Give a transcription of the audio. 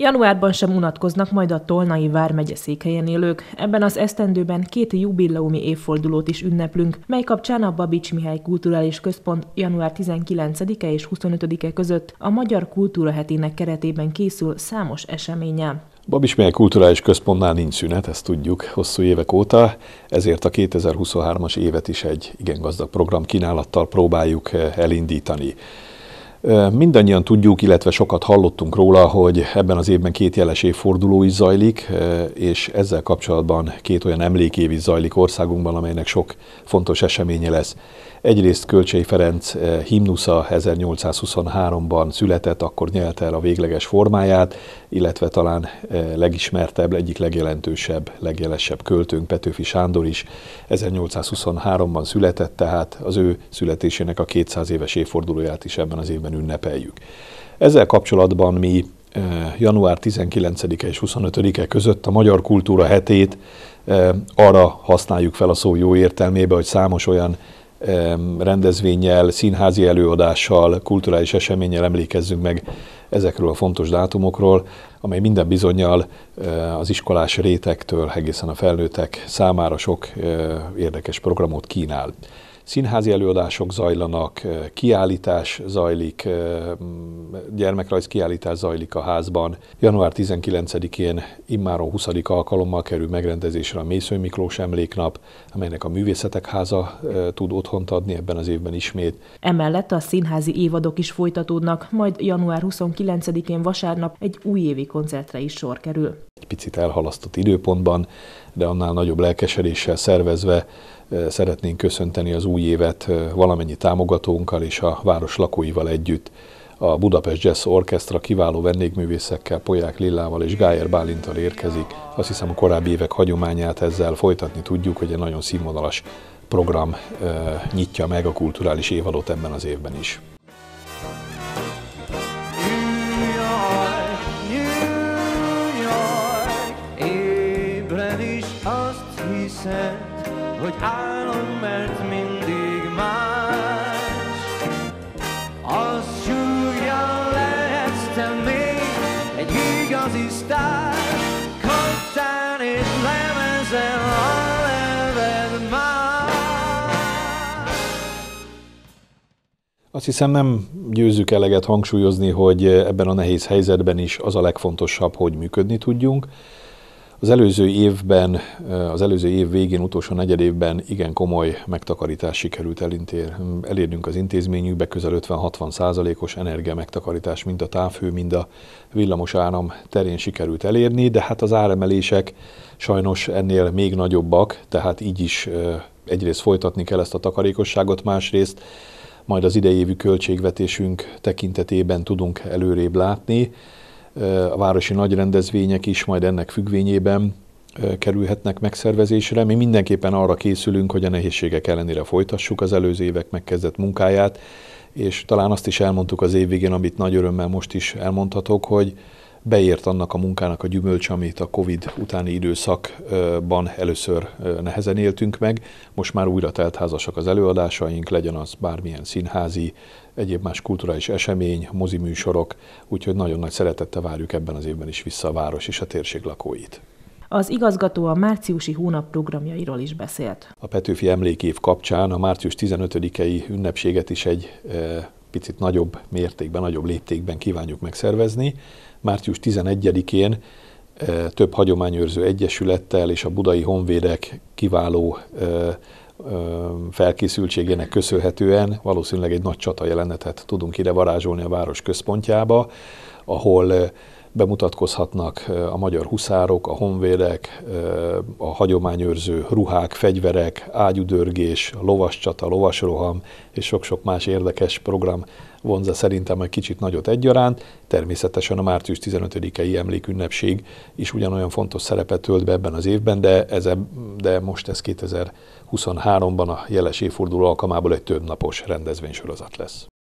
Januárban sem unatkoznak majd a Tolnai Vármegye székhelyen élők. Ebben az esztendőben két jubileumi évfordulót is ünneplünk, mely kapcsán a Babics Mihály Kulturális Központ január 19-e és 25-e között a Magyar Kultúra Hetének keretében készül számos eseménye. Babis Mihály Kulturális Központnál nincs szünet, ezt tudjuk hosszú évek óta, ezért a 2023-as évet is egy igen gazdag program kínálattal próbáljuk eh, elindítani. Mindannyian tudjuk, illetve sokat hallottunk róla, hogy ebben az évben két jeles évforduló is zajlik, és ezzel kapcsolatban két olyan emlékév is zajlik országunkban, amelynek sok fontos eseménye lesz. Egyrészt Kölcsei Ferenc himnusza 1823-ban született, akkor nyelte el a végleges formáját, illetve talán legismertebb, egyik legjelentősebb, legjelesebb költőnk Petőfi Sándor is 1823-ban született, tehát az ő születésének a 200 éves évfordulóját is ebben az évben körben ünnepeljük. Ezzel kapcsolatban mi eh, január 19-e és 25-e között a Magyar Kultúra hetét eh, arra használjuk fel a szó jó értelmébe, hogy számos olyan eh, rendezvényel, színházi előadással, kulturális eseménnyel emlékezzünk meg ezekről a fontos dátumokról, amely minden bizonyal az iskolás rétektől egészen a felnőttek számára sok érdekes programot kínál színházi előadások zajlanak, kiállítás zajlik, gyermekrajz kiállítás zajlik a házban. Január 19-én immáron 20. alkalommal kerül megrendezésre a Mésző Miklós emléknap, amelynek a Művészetek Háza tud otthont adni ebben az évben ismét. Emellett a színházi évadok is folytatódnak, majd január 29-én vasárnap egy újévi koncertre is sor kerül picit elhalasztott időpontban, de annál nagyobb lelkesedéssel szervezve szeretnénk köszönteni az új évet valamennyi támogatónkkal és a város lakóival együtt. A Budapest Jazz Orchestra kiváló vendégművészekkel, Poják Lillával és Gájer Bálintal érkezik. Azt hiszem a korábbi évek hagyományát ezzel folytatni tudjuk, hogy egy nagyon színvonalas program nyitja meg a kulturális évadot ebben az évben is. hogy álom, mert mindig más. Az súlya lehetsz te még egy igazi sztár, Kaptán és lemezel a leved már. Azt hiszem nem győzzük eleget hangsúlyozni, hogy ebben a nehéz helyzetben is az a legfontosabb, hogy működni tudjunk. Az előző évben, az előző év végén, utolsó negyed évben igen komoly megtakarítás sikerült elintér, elérnünk az intézményükbe, közel 50-60 százalékos energia megtakarítás, mind a távhő, mind a villamos áram terén sikerült elérni, de hát az áremelések sajnos ennél még nagyobbak, tehát így is egyrészt folytatni kell ezt a takarékosságot, másrészt majd az idejévű költségvetésünk tekintetében tudunk előrébb látni a városi nagyrendezvények is majd ennek függvényében kerülhetnek megszervezésre. Mi mindenképpen arra készülünk, hogy a nehézségek ellenére folytassuk az előző évek megkezdett munkáját, és talán azt is elmondtuk az év végén, amit nagy örömmel most is elmondhatok, hogy beért annak a munkának a gyümölcs, amit a Covid utáni időszakban először nehezen éltünk meg. Most már újra teltházasak az előadásaink, legyen az bármilyen színházi, egyéb más kulturális esemény, moziműsorok, úgyhogy nagyon nagy szeretettel várjuk ebben az évben is vissza a város és a térség lakóit. Az igazgató a márciusi hónap programjairól is beszélt. A Petőfi emlékév kapcsán a március 15-i ünnepséget is egy picit nagyobb mértékben, nagyobb léptékben kívánjuk megszervezni. Március 11-én eh, több hagyományőrző egyesülettel és a budai honvédek kiváló eh, eh, felkészültségének köszönhetően valószínűleg egy nagy csata jelenetet tudunk ide varázsolni a város központjába, ahol bemutatkozhatnak a magyar huszárok, a honvédek, a hagyományőrző ruhák, fegyverek, ágyudörgés, lovascsata, lovasroham és sok-sok más érdekes program vonza szerintem egy kicsit nagyot egyaránt. Természetesen a március 15-i emlékünnepség is ugyanolyan fontos szerepet tölt be ebben az évben, de, ez, de most ez 2023-ban a jeles évforduló alkalmából egy több napos rendezvénysorozat lesz.